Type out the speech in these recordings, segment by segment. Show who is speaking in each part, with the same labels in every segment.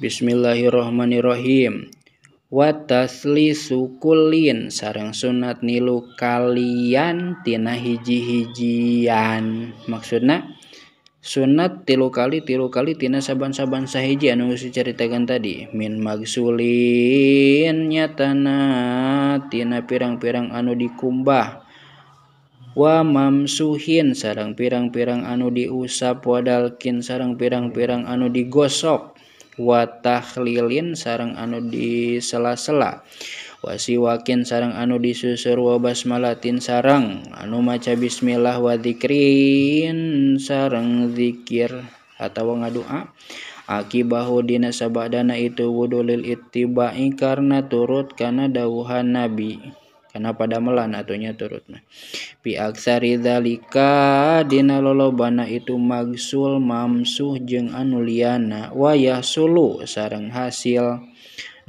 Speaker 1: Bismillahirrohmanirrohim watasli sukulin sarang sunat nilu kalian tina hiji-hijian maksudna sunat tilu kali tilu kali tina saban-saban sahiji anu diceritakan tadi min magsulin nyatana tina pirang-pirang anu dikumbah wa mamsuhin sarang pirang-pirang anu diusap wadalkin sarang pirang-pirang anu digosok watahlilin sarang anu di sela-sela Wasi wakin sarang anu disusur wobas malalatin sarang anu maca bisismillah wadzirin sareng dzikir atau wonga doa akibahudinaabadana itu wudhu lil ittibain karena turut karena dahuhan nabi. karena karena pada melan atnya turut Nah piaksarilika Dina lolobana itumaksul mamsuh jeung anulilianana wayah sulu sarang hasil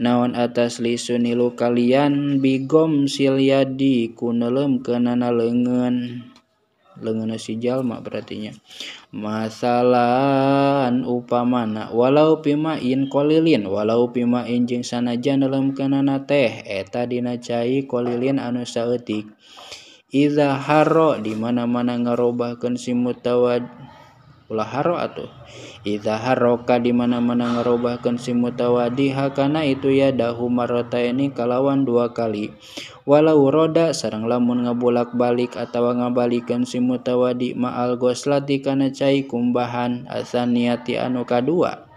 Speaker 1: naon atas lisun Nilu kalian bigom Sillyadi kunelem ke nana lengen. lena sijal mak berartinya masalah upaama walau pimain kolilin walau pima injing sanajan dalam kanana teh eta dincai kolilin anosaetik Izaharo dimana-mana ngarubahkan si mutawadnya ulah haro atau idza haroka di mana-mana ngarobahkeun si mutawadi Hakana itu ya dahu ini kalawan dua kali walau roda sarang lamun ngabolak-balik atau ngabalikeun si mutawadi ma'al goslati kana cai kumbahan asaniati anu kadua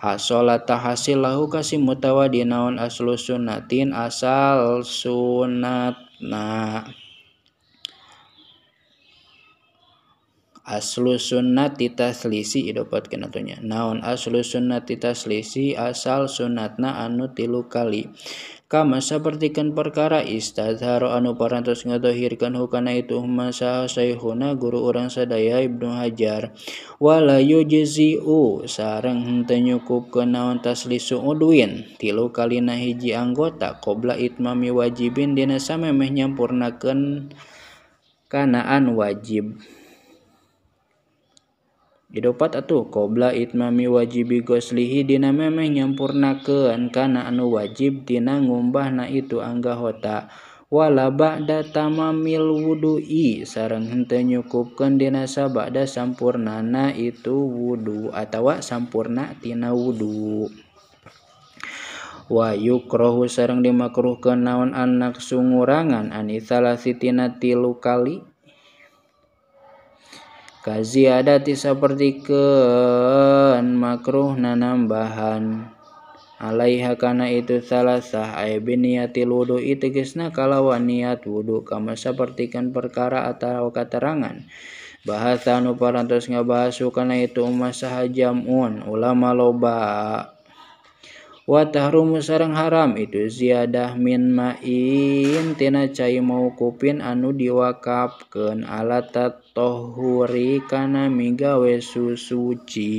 Speaker 1: hasolat hasil lahu kasih mutawadi naon aslu asal sunat nah aslu sunnati taslisi idopat kenatunya naon aslu sunnati taslisi asal sunatna anu tilu kali kama sapertikan perkara istadharo anu parantos ngadohirkan hukana itu masa sayhuna guru orang sadaya Ibnu Hajar wala yujzi'u sarang henteu kenaon naon taslisu udwin tilu na hiji anggota kobla itmami wajibin dina samemeh nyampurnakan kanaan wajib hanyapat atau kobla itmami wajibi goslihi nam memangnyampurna kekana anu wajib tina ngmbah na itu anggakhota wala bakda ta mamil wdui sare hentennyukukandinasaabada sampurnana itu wudhu atauwak sampurna tina wudhu Wahu rohhu sarang dimakruh ke naon anak sunurangan Anala sitina tilukali Kaziadati seperti ken makruh nanambahan alaiha kana itu salah sah aibin niatil wudhu itigisna kalawan niat wudhu kama sepertikan perkara atau keterangan bahasa nu parantos ngabahas kana itu umas jamun ulama loba ha watah rumus sarang haram itu ziaada minmatinana ca mau kupin anu diwakkap ken alaatan tohurikanamga wesu suci